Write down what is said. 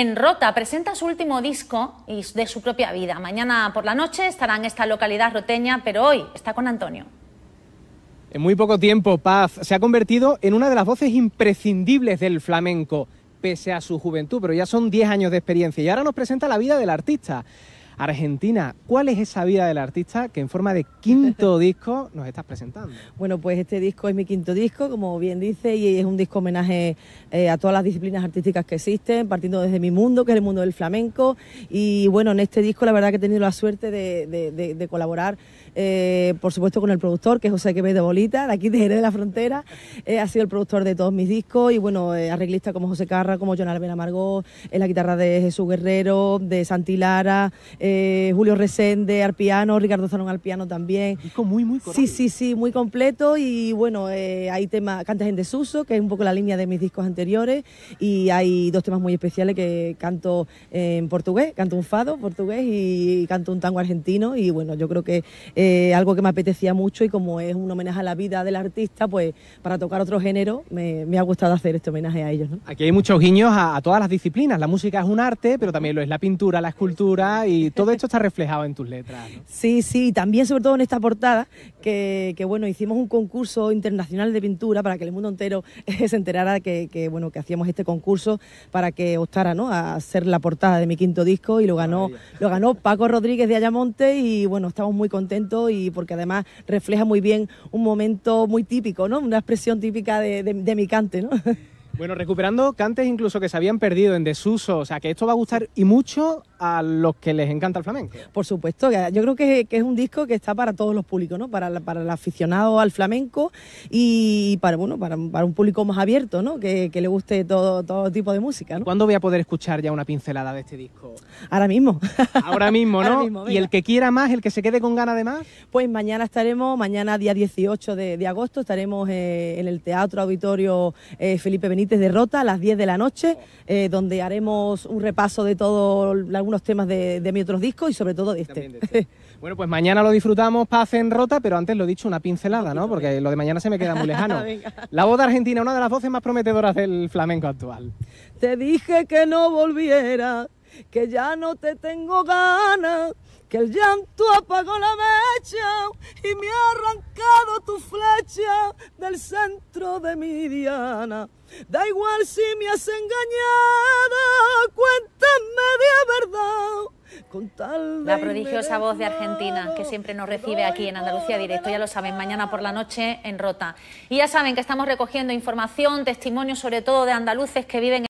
en Rota. Presenta su último disco y de su propia vida. Mañana por la noche estará en esta localidad roteña, pero hoy está con Antonio. En muy poco tiempo, Paz se ha convertido en una de las voces imprescindibles del flamenco, pese a su juventud, pero ya son 10 años de experiencia y ahora nos presenta la vida del artista. Argentina, ¿cuál es esa vida del artista que en forma de quinto disco nos estás presentando? Bueno, pues este disco es mi quinto disco, como bien dice, y es un disco homenaje eh, a todas las disciplinas artísticas que existen, partiendo desde mi mundo, que es el mundo del flamenco. Y bueno, en este disco la verdad que he tenido la suerte de, colaborar, eh, por supuesto, con el productor, que es José Quevedo Bolita, de aquí de Jerez de la Frontera. Eh, ha sido el productor de todos mis discos y bueno, arreglista como José Carra, como John Alben Amargo, en la guitarra de Jesús Guerrero, de Santi Lara. Eh, Julio Resende al piano, Ricardo Zanón al piano también. Disco muy, muy completo. Sí, sí, sí, muy completo y bueno, eh, hay temas, cantas en desuso, que es un poco la línea de mis discos anteriores y hay dos temas muy especiales que canto en portugués, canto un fado portugués y canto un tango argentino y bueno, yo creo que eh, algo que me apetecía mucho y como es un homenaje a la vida del artista, pues para tocar otro género me, ha gustado hacer este homenaje a ellos. Aquí hay muchos guiños a, a todas las disciplinas, la música es un arte, pero también lo es la pintura, la escultura y todo esto está reflejado en tus letras. ¿no? Sí, sí, también sobre todo en esta portada, que, bueno, hicimos un concurso internacional de pintura para que el mundo entero se enterara que, bueno, que hacíamos este concurso para que optara ¿no? a ser la portada de mi quinto disco y lo ganó, lo ganó Paco Rodríguez de Ayamonte y bueno, estamos muy contentos y porque además refleja muy bien un momento muy típico, ¿no? Una expresión típica de, de mi cante, ¿no? Bueno, recuperando cantes incluso que se habían perdido en desuso, o sea que esto va a gustar y mucho a los que les encanta el flamenco. Por supuesto, yo creo que, es un disco que está para todos los públicos, ¿no? Para, para el aficionado al flamenco y para, bueno, para, un público más abierto, ¿no? Que, le guste todo, todo tipo de música, ¿Cuándo voy a poder escuchar ya una pincelada de este disco? Ahora mismo. Ahora mismo, ¿no? y el que quiera más, el que se quede con ganas de más. Pues mañana estaremos, mañana día 18 de, agosto, estaremos eh, en el Teatro Auditorio eh, Felipe Benítez de Rota a las 10 de la noche, oh. eh, donde haremos un repaso de todo la unos temas de, de otros discos y sobre todo de este. este. bueno, pues mañana lo disfrutamos Paz en Rota, pero antes lo he dicho, una pincelada, ¿no? Porque lo de mañana se me queda muy lejano. la voz de Argentina, una de las voces más prometedoras del flamenco actual. Te dije que no volviera, que ya no te tengo ganas, que el llanto apagó la mecha y me arrancó tu flecha del centro de mi diana. Da igual si me has engañado, cuéntame de verdad. La prodigiosa voz de Argentina, que siempre nos recibe aquí en Andalucía Directo, ya lo saben, mañana por la noche en Rota. Y ya saben que estamos recogiendo información, testimonios sobre todo de andaluces que viven en